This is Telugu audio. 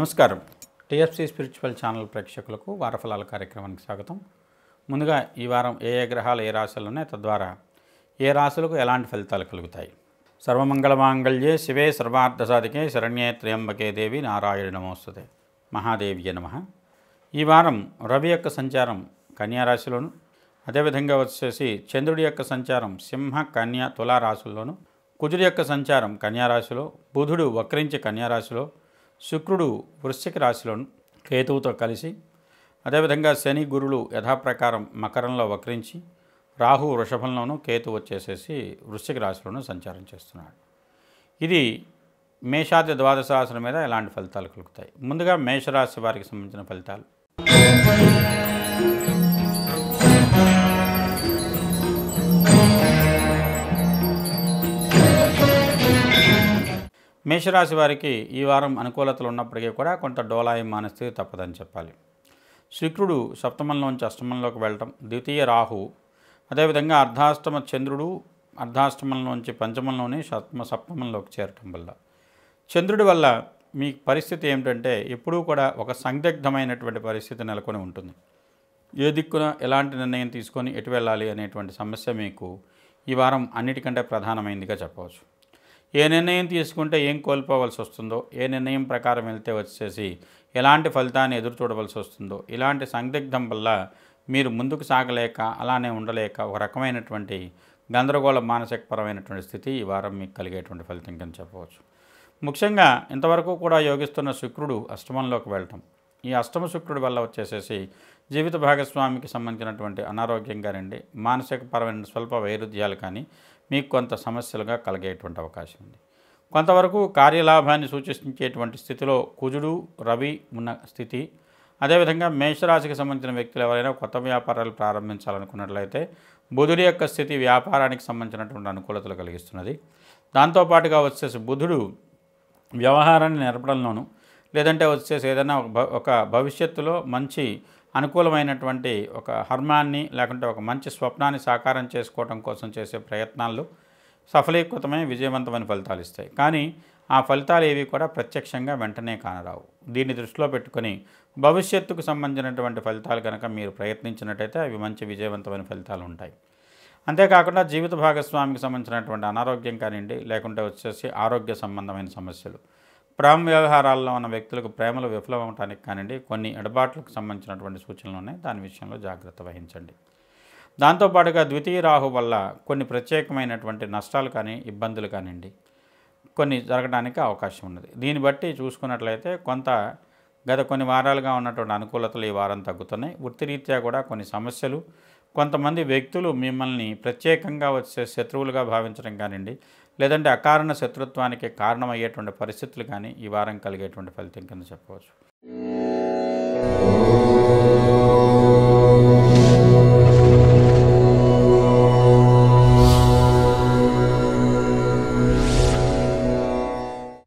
నమస్కారం టిఎఫ్సి స్పిరిచువల్ ఛానల్ ప్రేక్షకులకు వారఫలాల కార్యక్రమానికి స్వాగతం ముందుగా ఈ వారం ఏ ఏ గ్రహాలు ఏ రాశులున్నాయి తద్వారా ఏ రాశులకు ఎలాంటి ఫలితాలు కలుగుతాయి సర్వమంగళమాంగళ్యే శివే సర్వార్థసాధికే శరణ్యే త్రయంబకే దేవి నారాయణ నమోస్తుతే మహాదేవి నమ ఈ వారం రవి యొక్క సంచారం కన్యారాశిలోను అదేవిధంగా వచ్చేసి చంద్రుడి యొక్క సంచారం సింహ కన్య రాశుల్లోను కుజుడి యొక్క సంచారం కన్యారాశిలో బుధుడు వక్రించి కన్యారాశిలో శుక్రుడు వృశ్చిక రాశిలో కేతువుతో కలిసి అదేవిధంగా శని గురులు యథాప్రకారం మకరంలో వక్రించి రాహు వృషభంలోనూ కేతు వచ్చేసేసి వృశ్చిక రాశిలోనూ సంచారం చేస్తున్నాడు ఇది మేషాది ద్వాదశ రాశుల మీద ఎలాంటి ఫలితాలు కలుగుతాయి ముందుగా మేషరాశి వారికి సంబంధించిన ఫలితాలు మేషరాశి వారికి ఈ వారం అనుకూలతలు ఉన్నప్పటికీ కూడా కొంత డోలాయి మానస్థితి తప్పదని చెప్పాలి శుక్రుడు సప్తమంలోంచి అష్టమంలోకి వెళ్ళటం ద్వితీయ రాహు అదేవిధంగా అర్ధాష్టమ చంద్రుడు అర్ధాష్టమంలోంచి పంచమంలోని సప్తమ సప్తమంలోకి చేరటం వల్ల చంద్రుడి వల్ల మీ పరిస్థితి ఏమిటంటే ఎప్పుడూ కూడా ఒక సందిగ్ధమైనటువంటి పరిస్థితి నెలకొని ఉంటుంది ఏ దిక్కున ఎలాంటి నిర్ణయం తీసుకొని ఎటు వెళ్ళాలి అనేటువంటి సమస్య మీకు ఈ వారం అన్నిటికంటే ప్రధానమైందిగా చెప్పవచ్చు ఏ నిర్ణయం తీసుకుంటే ఏం కోల్పోవలసి వస్తుందో ఏ నిర్ణయం ప్రకారం వెళ్తే వచ్చేసి ఎలాంటి ఫలితాన్ని ఎదురు చూడవలసి వస్తుందో ఇలాంటి సందిగ్ధం వల్ల మీరు ముందుకు సాగలేక అలానే ఉండలేక ఒక రకమైనటువంటి గందరగోళ మానసికపరమైనటువంటి స్థితి ఈ వారం మీకు కలిగేటువంటి ఫలితం కింద చెప్పవచ్చు ముఖ్యంగా ఇంతవరకు కూడా యోగిస్తున్న శుక్రుడు అష్టమంలోకి వెళ్ళటం ఈ అష్టమ శుక్రుడి వల్ల వచ్చేసేసి జీవిత భాగస్వామికి సంబంధించినటువంటి అనారోగ్యం కానివ్వండి మానసిక పరమైన స్వల్ప వైరుధ్యాలు కానీ మీకు కొంత సమస్యలుగా కలిగేటువంటి అవకాశం ఉంది కొంతవరకు కార్యలాభాన్ని సూచించేటువంటి స్థితిలో కుజుడు రవి ఉన్న స్థితి అదేవిధంగా మేషరాశికి సంబంధించిన వ్యక్తులు ఎవరైనా కొత్త వ్యాపారాలు ప్రారంభించాలనుకున్నట్లయితే బుధుడి యొక్క స్థితి వ్యాపారానికి సంబంధించినటువంటి అనుకూలతలు కలిగిస్తున్నది దాంతోపాటుగా వచ్చేసి బుధుడు వ్యవహారాన్ని నెరపడంలోనూ లేదంటే వచ్చేసి ఏదైనా ఒక భవిష్యత్తులో మంచి అనుకూలమైనటువంటి ఒక హర్మాన్ని లేకుంటే ఒక మంచి స్వప్నాన్ని సాకారం చేసుకోవడం కోసం చేసే ప్రయత్నాలు సఫలీకృతమై విజయవంతమైన ఫలితాలు ఇస్తాయి కానీ ఆ ఫలితాలు ఏవి కూడా ప్రత్యక్షంగా వెంటనే కానరావు దీన్ని దృష్టిలో పెట్టుకొని భవిష్యత్తుకు సంబంధించినటువంటి ఫలితాలు కనుక మీరు ప్రయత్నించినట్టయితే అవి మంచి విజయవంతమైన ఫలితాలు ఉంటాయి అంతేకాకుండా జీవిత భాగస్వామికి సంబంధించినటువంటి అనారోగ్యం కానివ్వండి లేకుంటే వచ్చేసి ఆరోగ్య సంబంధమైన సమస్యలు ప్రేమ వ్యవహారాల్లో ఉన్న వ్యక్తులకు ప్రేమలు విఫలమవటానికి కానివ్వండి కొన్ని ఎడబాట్లకు సంబంధించినటువంటి సూచనలు ఉన్నాయి దాని విషయంలో జాగ్రత్త వహించండి దాంతోపాటుగా ద్వితీయ రాహు వల్ల కొన్ని ప్రత్యేకమైనటువంటి నష్టాలు కానీ ఇబ్బందులు కానివ్వండి కొన్ని జరగడానికి అవకాశం ఉన్నది దీన్ని బట్టి చూసుకున్నట్లయితే కొంత గత కొన్ని వారాలుగా ఉన్నటువంటి అనుకూలతలు ఈ వారం తగ్గుతున్నాయి వృత్తిరీత్యా కూడా కొన్ని సమస్యలు కొంతమంది వ్యక్తులు మిమ్మల్ని ప్రత్యేకంగా వచ్చే శత్రువులుగా భావించడం కానివ్వండి లేదంటే అకారణ శత్రుత్వానికి కారణమయ్యేటువంటి పరిస్థితులు కానీ ఈ వారం కలిగేటువంటి ఫలితం కింద చెప్పవచ్చు